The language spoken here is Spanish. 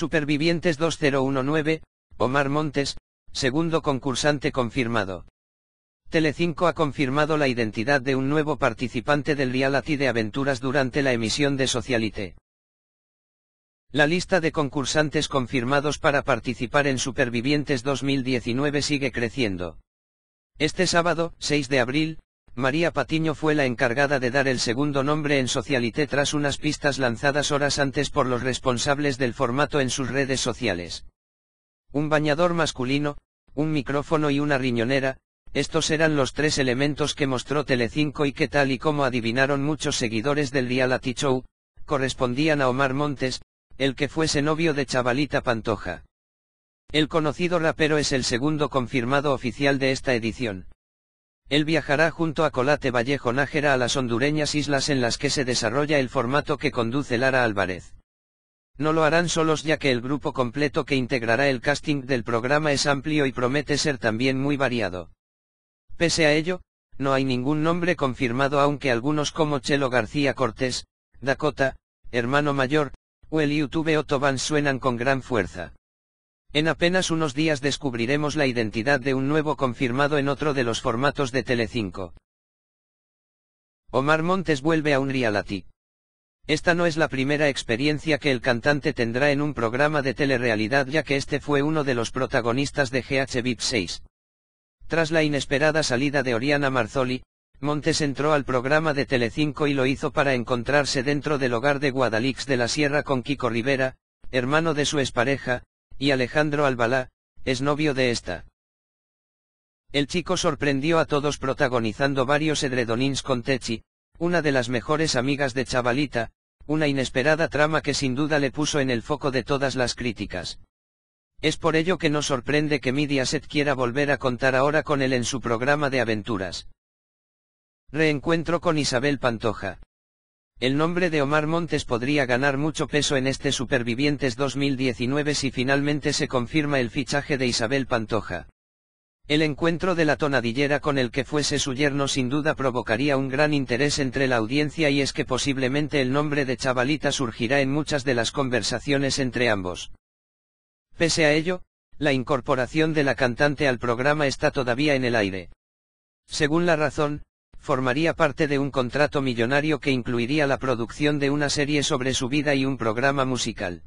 Supervivientes 2019, Omar Montes, segundo concursante confirmado. Telecinco ha confirmado la identidad de un nuevo participante del reality de aventuras durante la emisión de Socialite. La lista de concursantes confirmados para participar en Supervivientes 2019 sigue creciendo. Este sábado, 6 de abril, María Patiño fue la encargada de dar el segundo nombre en Socialité tras unas pistas lanzadas horas antes por los responsables del formato en sus redes sociales. Un bañador masculino, un micrófono y una riñonera, estos eran los tres elementos que mostró Telecinco y que tal y como adivinaron muchos seguidores del día show, correspondían a Omar Montes, el que fuese novio de Chavalita Pantoja. El conocido rapero es el segundo confirmado oficial de esta edición. Él viajará junto a Colate Vallejo Nájera a las hondureñas islas en las que se desarrolla el formato que conduce Lara Álvarez. No lo harán solos ya que el grupo completo que integrará el casting del programa es amplio y promete ser también muy variado. Pese a ello, no hay ningún nombre confirmado aunque algunos como Chelo García Cortés, Dakota, hermano mayor, o el YouTube Otto suenan con gran fuerza. En apenas unos días descubriremos la identidad de un nuevo confirmado en otro de los formatos de Telecinco. Omar Montes vuelve a un reality. Esta no es la primera experiencia que el cantante tendrá en un programa de telerealidad ya que este fue uno de los protagonistas de GH VIP 6. Tras la inesperada salida de Oriana Marzoli, Montes entró al programa de Telecinco y lo hizo para encontrarse dentro del hogar de Guadalix de la Sierra con Kiko Rivera, hermano de su expareja, y Alejandro Albalá, es novio de esta. El chico sorprendió a todos protagonizando varios edredonins con Techi, una de las mejores amigas de Chavalita, una inesperada trama que sin duda le puso en el foco de todas las críticas. Es por ello que no sorprende que Midiaset quiera volver a contar ahora con él en su programa de aventuras. Reencuentro con Isabel Pantoja. El nombre de Omar Montes podría ganar mucho peso en este Supervivientes 2019 si finalmente se confirma el fichaje de Isabel Pantoja. El encuentro de la tonadillera con el que fuese su yerno sin duda provocaría un gran interés entre la audiencia y es que posiblemente el nombre de Chavalita surgirá en muchas de las conversaciones entre ambos. Pese a ello, la incorporación de la cantante al programa está todavía en el aire. Según la razón, formaría parte de un contrato millonario que incluiría la producción de una serie sobre su vida y un programa musical.